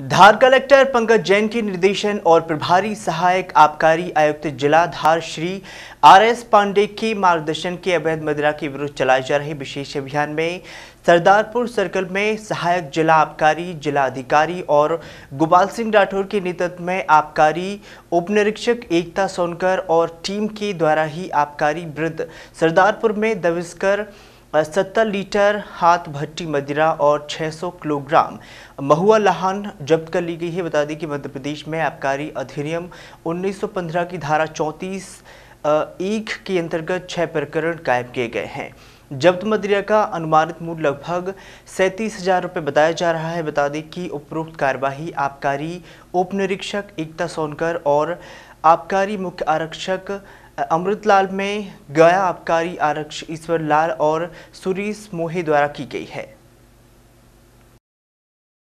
धार collector Pankaj Jain के निर्देशन और प्रभारी सहायक आबकारी आयुक्त जिला धार श्री आर एस पांडे के मार्गदर्शन के अवैध मदिरा के विरुद्ध चलाए जा रहे विशेष अभियान में सरदारपुर सर्कल में सहायक जिला आबकारी जिला अधिकारी और गोपाल सिंह राठौर के नेतृत्व में आबकारी उपनिरीक्षक एकता सोनकर और टीम के द्वारा ही आबकारी वृद्ध सरदारपुर में दबिश सत्तर लीटर हाथ भट्टी मदिरा और 600 किलोग्राम महुआ लहान जब्त कर ली गई है बता दें कि मध्य प्रदेश में आबकारी अधिनियम 1915 की धारा 34 एक के अंतर्गत छह प्रकरण कायम किए गए हैं जब्त मदिरा का अनुमानित मूल्य लगभग सैंतीस हजार रुपये बताया जा रहा है बता दें कि उपरोक्त कार्यवाही आबकारी उप निरीक्षक एकता सोनकर और आबकारी मुख्य आरक्षक अमृतलाल में गया आबकारी आरक्षक ईश्वर लाल और सुरेश मोहे द्वारा की गई है